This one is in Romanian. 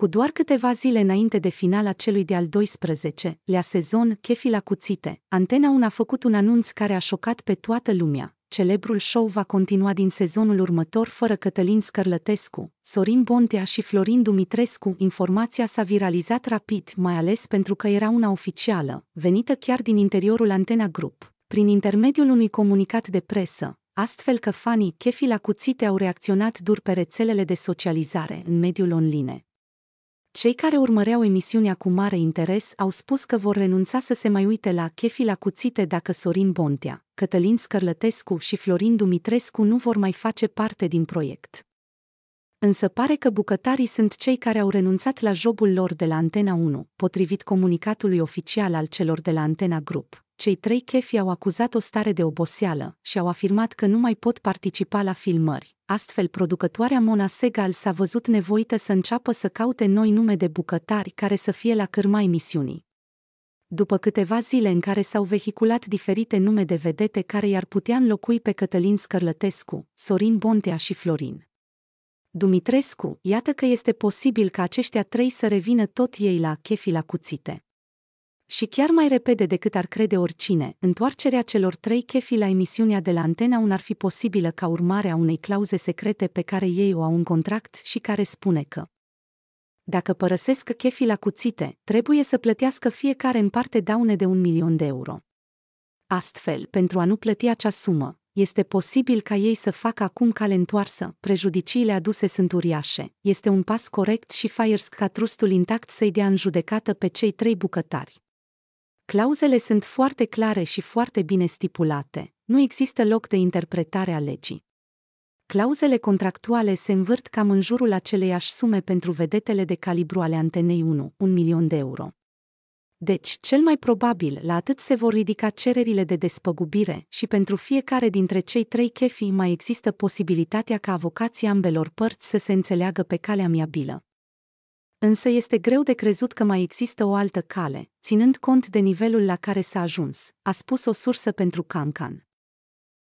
Cu doar câteva zile înainte de finala celui de-al 12-lea sezon, Chefi la cuțite, Antena 1 a făcut un anunț care a șocat pe toată lumea. Celebrul show va continua din sezonul următor fără Cătălin Scărlătescu, Sorin Bontea și Florin Dumitrescu. Informația s-a viralizat rapid, mai ales pentru că era una oficială, venită chiar din interiorul Antena Group, prin intermediul unui comunicat de presă, astfel că fanii chefii la cuțite au reacționat dur pe rețelele de socializare în mediul online cei care urmăreau emisiunea cu mare interes au spus că vor renunța să se mai uite la chefi la cuțite dacă Sorin Bontea, Cătălin Scărlătescu și Florin Dumitrescu nu vor mai face parte din proiect. Însă pare că bucătarii sunt cei care au renunțat la jobul lor de la Antena 1, potrivit comunicatului oficial al celor de la Antena Group cei trei chefi au acuzat o stare de oboseală și au afirmat că nu mai pot participa la filmări. Astfel, producătoarea Mona Segal s-a văzut nevoită să înceapă să caute noi nume de bucătari care să fie la cârma emisiunii. După câteva zile în care s-au vehiculat diferite nume de vedete care i-ar putea înlocui pe Cătălin Scărlătescu, Sorin Bontea și Florin Dumitrescu, iată că este posibil ca aceștia trei să revină tot ei la chefii la cuțite și chiar mai repede decât ar crede oricine, întoarcerea celor trei chefi la emisiunea de la Antena 1 ar fi posibilă ca urmare a unei clauze secrete pe care ei o au în contract și care spune că dacă părăsesc chefii la cuțite, trebuie să plătească fiecare în parte daune de un milion de euro. Astfel, pentru a nu plăti acea sumă, este posibil ca ei să facă acum cale întoarsă, prejudiciile aduse sunt uriașe, este un pas corect și firesc ca trustul intact să-i dea în judecată pe cei trei bucătari. Clauzele sunt foarte clare și foarte bine stipulate, nu există loc de interpretare a legii. Clauzele contractuale se învârt cam în jurul aceleiași sume pentru vedetele de calibru ale antenei 1, un milion de euro. Deci, cel mai probabil, la atât se vor ridica cererile de despăgubire și pentru fiecare dintre cei trei chefii mai există posibilitatea ca avocații ambelor părți să se înțeleagă pe calea miabilă. Însă este greu de crezut că mai există o altă cale, ținând cont de nivelul la care s-a ajuns, a spus o sursă pentru Cancan.